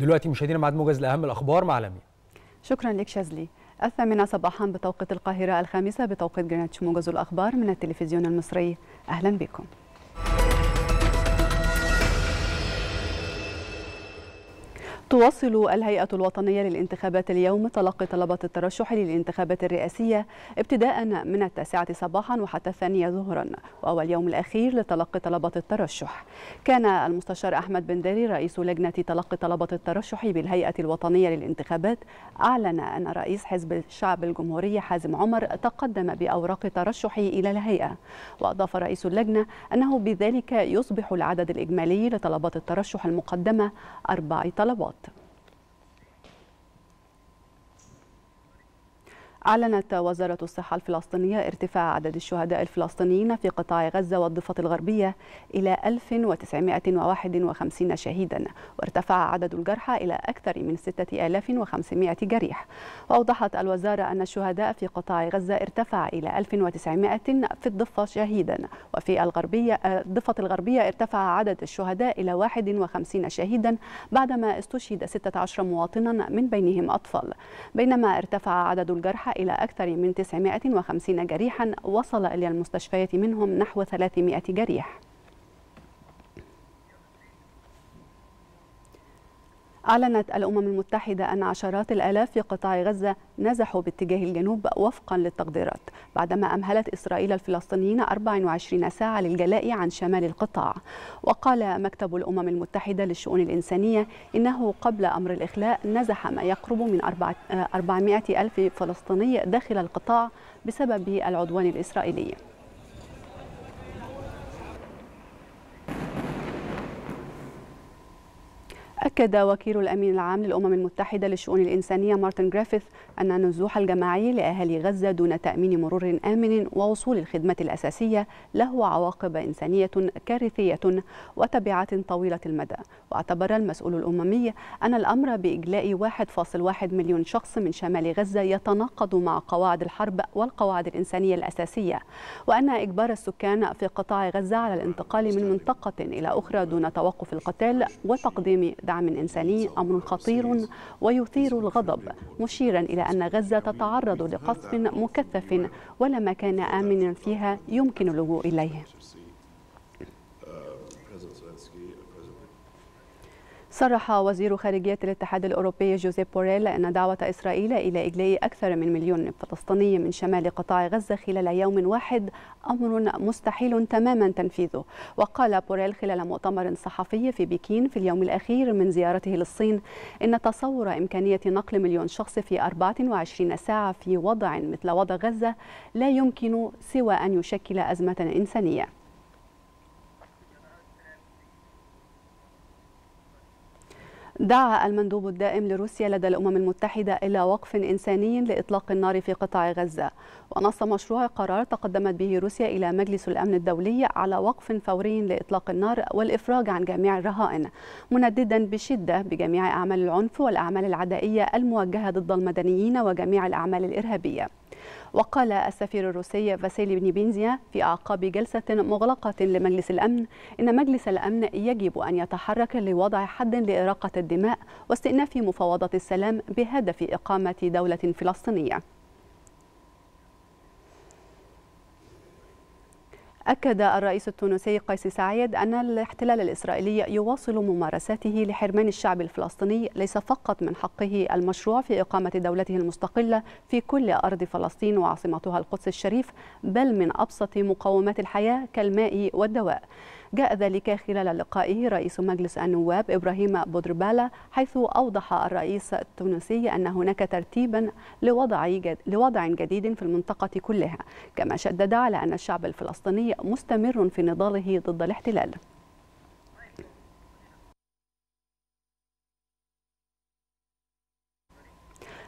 دلوقتي مشاهدينا ميعاد موجز لاهم الاخبار مع لميا شكرا لك شاذلي الثامنة صباحا بتوقيت القاهرة الخامسة بتوقيت جرينتش موجز الأخبار من التلفزيون المصري أهلا بكم تواصل الهيئة الوطنية للانتخابات اليوم تلقي طلبة الترشح للانتخابات الرئاسية ابتداء من التاسعة صباحا وحتى الثانية ظهرا وهو اليوم الأخير لتلقي طلبة الترشح كان المستشار أحمد بن داري رئيس لجنة تلقي طلبة الترشح بالهيئة الوطنية للانتخابات أعلن أن رئيس حزب الشعب الجمهوري حازم عمر تقدم بأوراق ترشحه إلى الهيئة وأضاف رئيس اللجنة أنه بذلك يصبح العدد الإجمالي لطلبات الترشح المقدمة أربع طلبات أعلنت وزارة الصحة الفلسطينية ارتفاع عدد الشهداء الفلسطينيين في قطاع غزة والضفة الغربية إلى 1951 شهيدا وارتفع عدد الجرحى إلى أكثر من 6500 جريح وأوضحت الوزارة أن الشهداء في قطاع غزة ارتفع إلى 1900 في الضفة شهيدا وفي الغربية آه، الضفة الغربية ارتفع عدد الشهداء إلى 51 شهيدا بعدما استشهد 16 مواطنا من بينهم أطفال بينما ارتفع عدد الجرحى إلى أكثر من 950 جريحا وصل إلى المستشفيات منهم نحو 300 جريح أعلنت الأمم المتحدة أن عشرات الآلاف في قطاع غزة نزحوا باتجاه الجنوب وفقا للتقديرات بعدما أمهلت إسرائيل الفلسطينيين 24 ساعة للجلاء عن شمال القطاع وقال مكتب الأمم المتحدة للشؤون الإنسانية إنه قبل أمر الإخلاء نزح ما يقرب من 400 ألف فلسطيني داخل القطاع بسبب العدوان الإسرائيلي أكد وكيل الأمين العام للأمم المتحدة للشؤون الإنسانية مارتن جريفيث أن النزوح الجماعي لأهالي غزة دون تأمين مرور آمن ووصول الخدمة الأساسية له عواقب إنسانية كارثية وتبعات طويلة المدى واعتبر المسؤول الأممي أن الأمر بإجلاء 1.1 مليون شخص من شمال غزة يتناقض مع قواعد الحرب والقواعد الإنسانية الأساسية وأن إجبار السكان في قطاع غزة على الانتقال من منطقة إلى أخرى دون توقف القتال وتقديم دعم إنساني أمر خطير ويثير الغضب مشيرا إلى أن غزة تتعرض لقصف مكثف ولا مكان آمن فيها يمكن اللجوء إليه صرح وزير خارجية الاتحاد الأوروبي جوزيف بوريل أن دعوة إسرائيل إلى إجلاء أكثر من مليون فلسطيني من شمال قطاع غزة خلال يوم واحد أمر مستحيل تماما تنفيذه وقال بوريل خلال مؤتمر صحفي في بكين في اليوم الأخير من زيارته للصين إن تصور إمكانية نقل مليون شخص في 24 ساعة في وضع مثل وضع غزة لا يمكن سوى أن يشكل أزمة إنسانية دعا المندوب الدائم لروسيا لدى الأمم المتحدة إلى وقف إنساني لإطلاق النار في قطاع غزة ونص مشروع قرار تقدمت به روسيا إلى مجلس الأمن الدولي على وقف فوري لإطلاق النار والإفراج عن جميع الرهائن منددا بشدة بجميع أعمال العنف والأعمال العدائية الموجهة ضد المدنيين وجميع الأعمال الإرهابية وقال السفير الروسي فاسيلي بينزيا في أعقاب جلسة مغلقة لمجلس الأمن إن مجلس الأمن يجب أن يتحرك لوضع حد لإراقة الدماء واستئناف مفاوضات السلام بهدف إقامة دولة فلسطينية أكد الرئيس التونسي قيس سعيد أن الاحتلال الإسرائيلي يواصل ممارساته لحرمان الشعب الفلسطيني ليس فقط من حقه المشروع في إقامة دولته المستقلة في كل أرض فلسطين وعاصمتها القدس الشريف بل من أبسط مقومات الحياة كالماء والدواء جاء ذلك خلال لقائه رئيس مجلس النواب إبراهيم بودربالا حيث أوضح الرئيس التونسي أن هناك ترتيبا لوضع لوضع جديد في المنطقة كلها كما شدد على أن الشعب الفلسطيني مستمر في نضاله ضد الاحتلال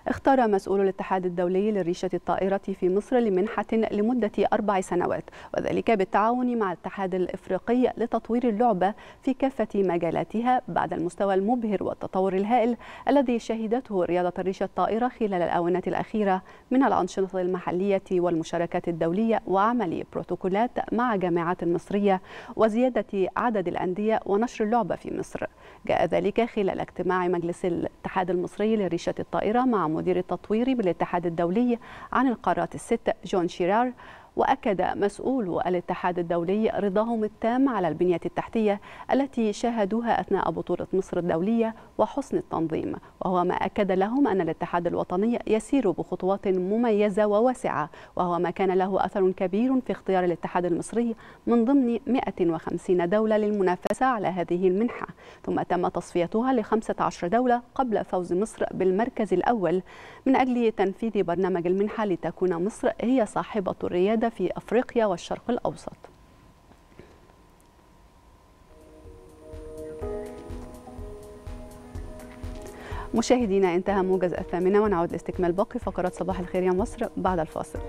اختار مسؤول الاتحاد الدولي للريشة الطائرة في مصر لمنحة لمدة أربع سنوات وذلك بالتعاون مع الاتحاد الإفريقي لتطوير اللعبة في كافة مجالاتها بعد المستوى المبهر والتطور الهائل الذي شهدته رياضة الريشة الطائرة خلال الآونات الأخيرة من الأنشطة المحلية والمشاركات الدولية وعمل بروتوكولات مع جامعات مصرية وزيادة عدد الأندية ونشر اللعبة في مصر جاء ذلك خلال اجتماع مجلس الاتحاد المصري للريشة الطائرة مع المدير التطويري بالاتحاد الدولي عن القارات الست جون شيرار وأكد مسؤول الاتحاد الدولي رضاهم التام على البنية التحتية التي شاهدوها أثناء بطولة مصر الدولية وحسن التنظيم وهو ما أكد لهم أن الاتحاد الوطني يسير بخطوات مميزة وواسعة وهو ما كان له أثر كبير في اختيار الاتحاد المصري من ضمن 150 دولة للمنافسة على هذه المنحة ثم تم تصفيتها ل 15 دولة قبل فوز مصر بالمركز الأول من أجل تنفيذ برنامج المنحة لتكون مصر هي صاحبة الريادة المتعددة في أفريقيا والشرق الأوسط مشاهدينا انتهى موجز الثامنة ونعود لاستكمال باقي فقرات صباح الخير يا مصر بعد الفاصل